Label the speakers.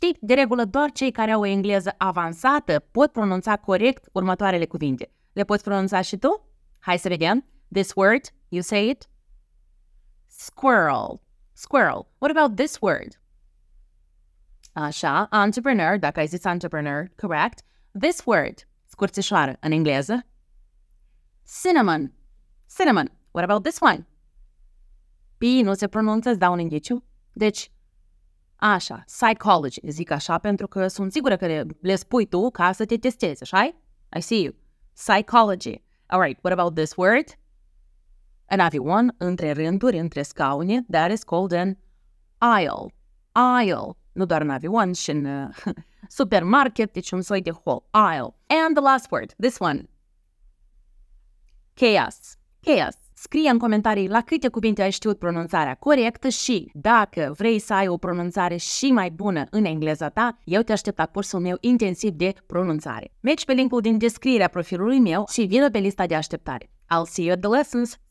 Speaker 1: Știi, de regulă doar cei care au o engleză avansată pot pronunța corect următoarele cuvinte. Le poți pronunța și tu? Hai să vedem. This word, you say it. Squirrel. Squirrel. What about this word? Așa, entrepreneur, dacă ai zis entrepreneur, correct. This word, scurțișoară în engleză. Cinnamon. Cinnamon. What about this one? P nu se pronunță, îți dau un indiciu. Deci, Așa, psychology. zic așa, pentru că sunt sigură că le spui tu ca să te testezi, așa I see you. Psychology. All right, what about this word? An avion, între rânduri, între scaune, that is called an aisle. Aisle. Nu doar în avion, și în uh, supermarket, deci un soi de hall. Aisle. And the last word, this one. Chaos. Chaos. Scrie în comentarii la câte cuvinte ai știut pronunțarea corectă și dacă vrei să ai o pronunțare și mai bună în engleza ta, eu te aștept la cursul meu intensiv de pronunțare. Mergi pe linkul din descrierea profilului meu și vină pe lista de așteptare. I'll see you at the lessons!